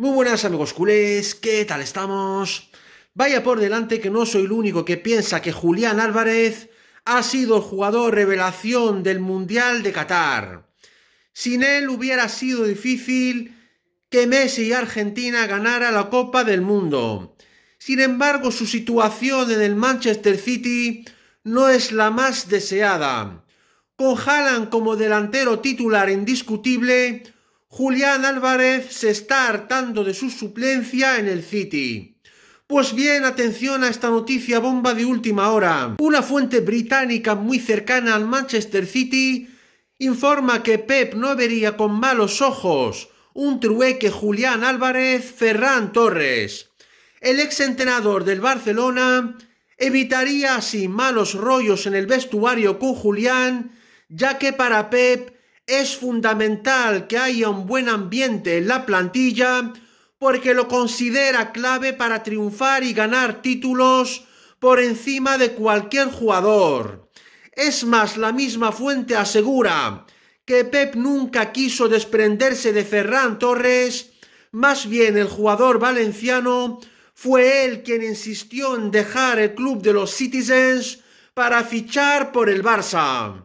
Muy buenas amigos culés, ¿qué tal estamos? Vaya por delante que no soy el único que piensa que Julián Álvarez ha sido el jugador revelación del Mundial de Qatar. Sin él hubiera sido difícil que Messi y Argentina ganara la Copa del Mundo. Sin embargo, su situación en el Manchester City no es la más deseada. Con Haaland como delantero titular indiscutible, Julián Álvarez se está hartando de su suplencia en el City. Pues bien, atención a esta noticia bomba de última hora. Una fuente británica muy cercana al Manchester City informa que Pep no vería con malos ojos un trueque Julián Álvarez Ferran Torres. El ex entrenador del Barcelona evitaría así malos rollos en el vestuario con Julián, ya que para Pep es fundamental que haya un buen ambiente en la plantilla porque lo considera clave para triunfar y ganar títulos por encima de cualquier jugador. Es más, la misma fuente asegura que Pep nunca quiso desprenderse de Ferran Torres, más bien el jugador valenciano fue él quien insistió en dejar el club de los Citizens para fichar por el Barça.